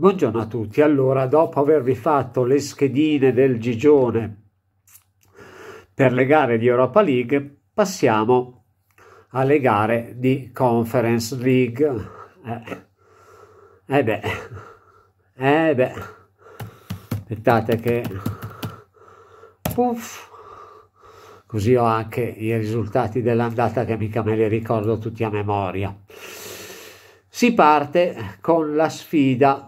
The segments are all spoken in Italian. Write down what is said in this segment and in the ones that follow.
Buongiorno a tutti. Allora, dopo avervi fatto le schedine del Gigione per le gare di Europa League, passiamo alle gare di Conference League. Eh, eh beh, eh beh, aspettate che... Puff. Così ho anche i risultati dell'andata che mica me li ricordo tutti a memoria. Si parte con la sfida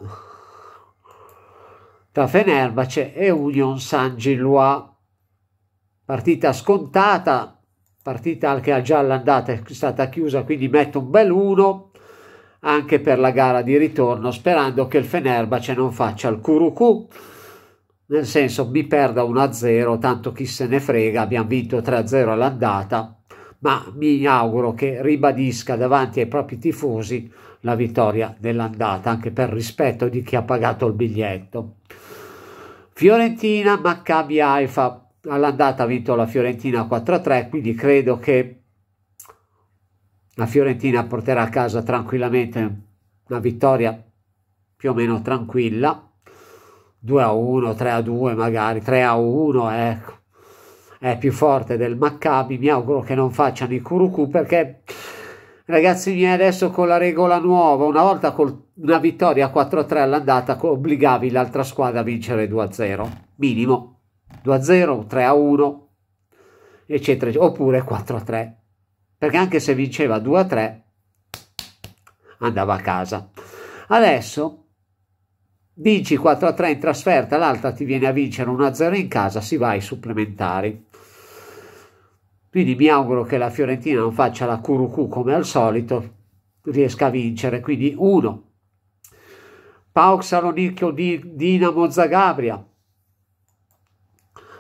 tra Fenerbahce e Union saint Gillois. Partita scontata, partita che già l'andata è stata chiusa, quindi metto un bel 1 anche per la gara di ritorno, sperando che il Fenerbahce non faccia il curucù. Nel senso, mi perda 1-0, tanto chi se ne frega, abbiamo vinto 3-0 all'andata, ma mi auguro che ribadisca davanti ai propri tifosi la vittoria dell'andata, anche per rispetto di chi ha pagato il biglietto. Fiorentina, Maccabi Haifa, all'andata ha vinto la Fiorentina 4-3, quindi credo che la Fiorentina porterà a casa tranquillamente una vittoria più o meno tranquilla, 2-1, 3-2 magari, 3-1, ecco. È più forte del Maccabi, mi auguro che non facciano i Kuruku perché Ragazzi miei, adesso con la regola nuova, una volta con una vittoria 4-3 all'andata obbligavi l'altra squadra a vincere 2-0, minimo 2-0, 3-1, eccetera, oppure 4-3, perché anche se vinceva 2-3 andava a casa. Adesso vinci 4-3 in trasferta, l'altra ti viene a vincere 1-0 in casa, si va ai supplementari. Quindi mi auguro che la Fiorentina non faccia la curucù come al solito, riesca a vincere. Quindi 1. Pauk Salonicchio di Dinamo Zagabria.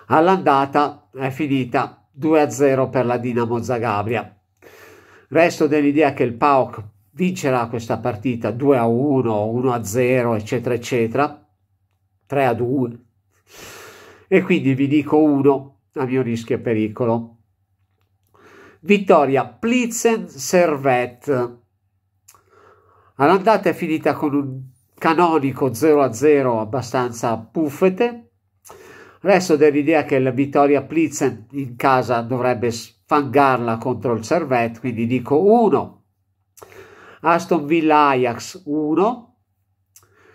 All'andata è finita 2-0 per la Dinamo Zagabria. Resto dell'idea che il Pauk vincerà questa partita 2-1, 1-0, eccetera, eccetera. 3-2. E quindi vi dico 1 a mio rischio e pericolo vittoria Plitzen-Servette. All'andata è finita con un canonico 0-0 abbastanza puffete. Resto dell'idea che la vittoria Plitzen in casa dovrebbe sfangarla contro il Servette, quindi dico 1. Aston Villa Ajax 1.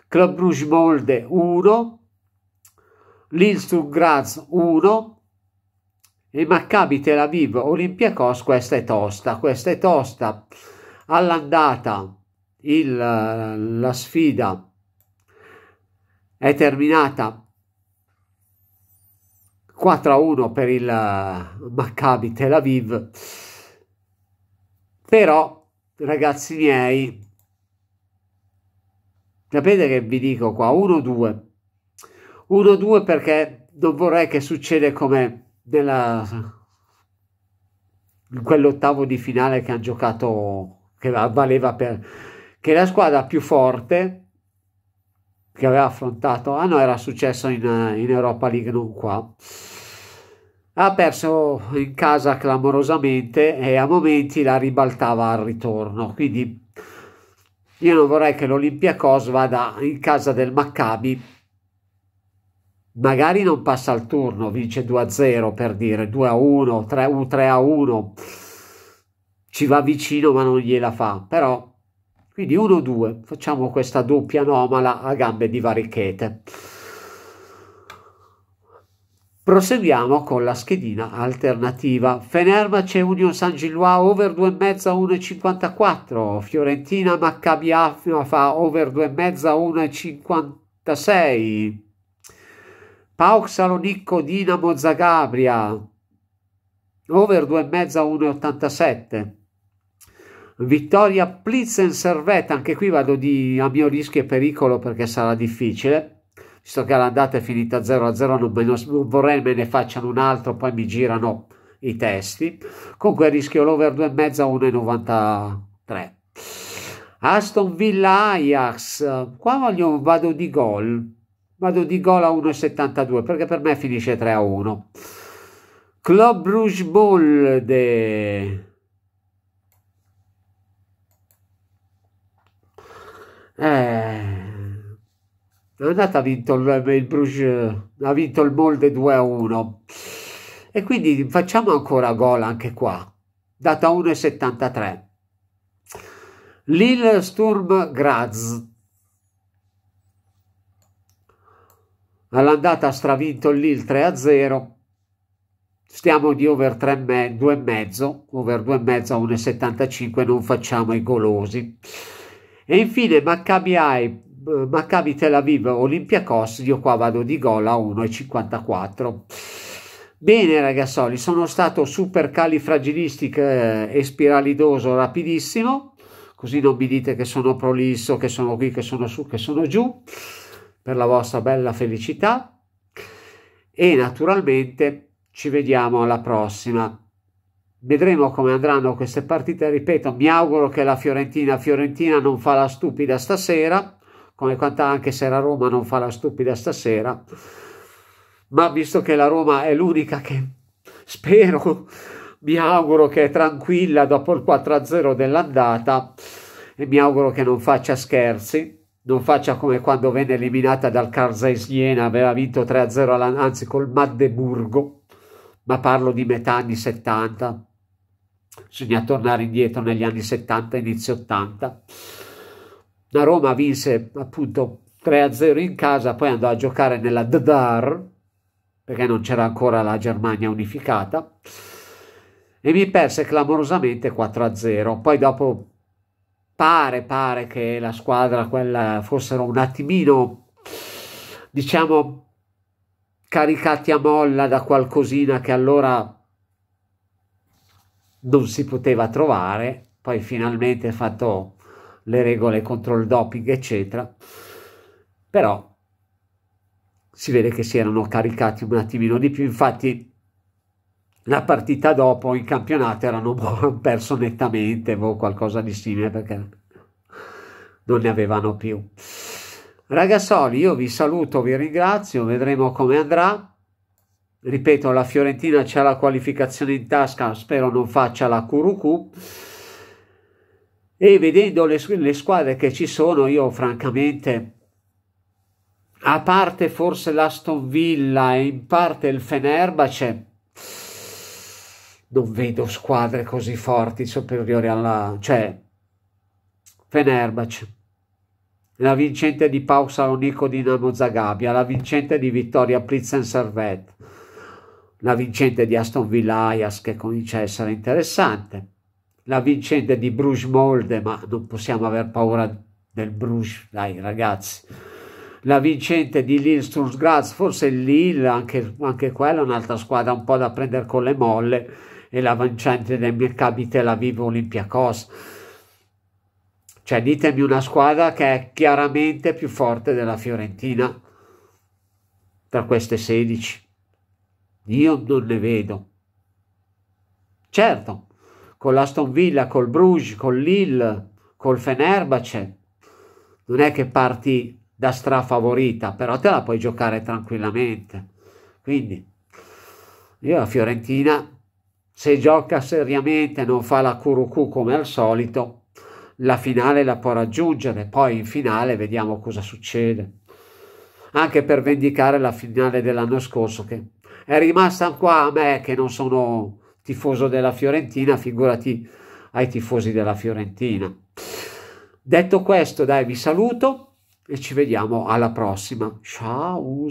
Club Bruges Molde 1. Lille Graz 1 il Maccabi Tel Aviv Olympiacos questa è tosta questa è tosta all'andata il, la sfida è terminata 4 a 1 per il Maccabi Tel Aviv però ragazzi miei sapete che vi dico qua 1-2 1-2 perché non vorrei che succeda come della, in quell'ottavo di finale che hanno giocato, che valeva per, che la squadra più forte che aveva affrontato, ah no, era successo in, in Europa League, non qua, ha perso in casa clamorosamente e a momenti la ribaltava al ritorno, quindi io non vorrei che l'Olimpia l'Olympiacos vada in casa del Maccabi magari non passa il turno, vince 2-0 per dire, 2-1, 3-1, ci va vicino ma non gliela fa, però quindi 1-2, facciamo questa doppia anomala a gambe di varichete. Proseguiamo con la schedina alternativa. Fenerbahce Union San Gilloa over 2,5 1,54. Fiorentina Maccabi fa over 2,5 1,56. PAOK Salonicco Dinamo Zagabria over 2,5 a 1,87 Vittoria Plitzen Servette anche qui vado di, a mio rischio e pericolo perché sarà difficile visto che l'andata è finita 0 a 0 non, me, non vorrei me ne facciano un altro poi mi girano i testi comunque rischio l'over 2,5 a 1,93 Aston Villa Ajax qua voglio, vado di gol vado di gol a 1,72 perché per me finisce 3 a 1. Club Rouge Bolde. Eh, andata ha vinto il, il Bruges, ha vinto il Molde 2 a 1 e quindi facciamo ancora gol anche qua data 1,73 Lille Sturm Graz all'andata ha stravinto il 3-0, stiamo di over 2,5, over 2,5 a 1,75, non facciamo i golosi. E infine Maccabi, Ai, eh, Maccabi Tel Aviv Olimpia Olympiacos, io qua vado di gol a 1,54. Bene ragazzoli, sono stato super califragilistic eh, e spiralidoso rapidissimo, così non mi dite che sono prolisso, che sono qui, che sono su, che sono giù per la vostra bella felicità e naturalmente ci vediamo alla prossima. Vedremo come andranno queste partite, ripeto, mi auguro che la Fiorentina, Fiorentina non fa la stupida stasera, come quanta anche se la Roma non fa la stupida stasera, ma visto che la Roma è l'unica che spero, mi auguro che è tranquilla dopo il 4-0 dell'andata e mi auguro che non faccia scherzi non faccia come quando venne eliminata dal Karzais Siena, aveva vinto 3-0 anzi col Magdeburgo, ma parlo di metà anni 70, bisogna tornare indietro negli anni 70, inizio 80. La Roma vinse appunto 3-0 in casa, poi andò a giocare nella Dadar, perché non c'era ancora la Germania unificata, e mi perse clamorosamente 4-0. Poi dopo pare, pare che la squadra quella fossero un attimino, diciamo, caricati a molla da qualcosina che allora non si poteva trovare, poi finalmente fatto le regole contro il doping, eccetera. Però si vede che si erano caricati un attimino di più, infatti la partita dopo in campionato erano perso nettamente o boh, qualcosa di simile perché non ne avevano più. Ragazzoli, io vi saluto, vi ringrazio, vedremo come andrà. Ripeto, la Fiorentina c'ha la qualificazione in tasca, spero non faccia la curucù. E vedendo le, le squadre che ci sono, io francamente a parte forse l'Aston Villa e in parte il Fenerbace, non vedo squadre così forti superiori alla... cioè Fenerbahce la vincente di Pau Salonico Dinamo Zagabia, la vincente di Vittoria Plitzen Servette, la vincente di Aston Villa Ajax che comincia a essere interessante, la vincente di Bruges Molde, ma non possiamo aver paura del Bruges, dai ragazzi, la vincente di Lille Graz, forse Lille, anche, anche quella è un'altra squadra un po' da prendere con le molle, e l'avanciante del Mirkabi Tel Aviv Olympiacos. Cioè, ditemi una squadra che è chiaramente più forte della Fiorentina tra queste 16. Io non ne vedo. Certo, con l'Aston Villa, col Bruges, con Lille, col Fenerbace, non è che parti da strafavorita, però te la puoi giocare tranquillamente. Quindi io la Fiorentina se gioca seriamente e non fa la curucù come al solito, la finale la può raggiungere, poi in finale vediamo cosa succede. Anche per vendicare la finale dell'anno scorso che è rimasta qua a me che non sono tifoso della Fiorentina, figurati ai tifosi della Fiorentina. Detto questo, dai, vi saluto e ci vediamo alla prossima. Ciao!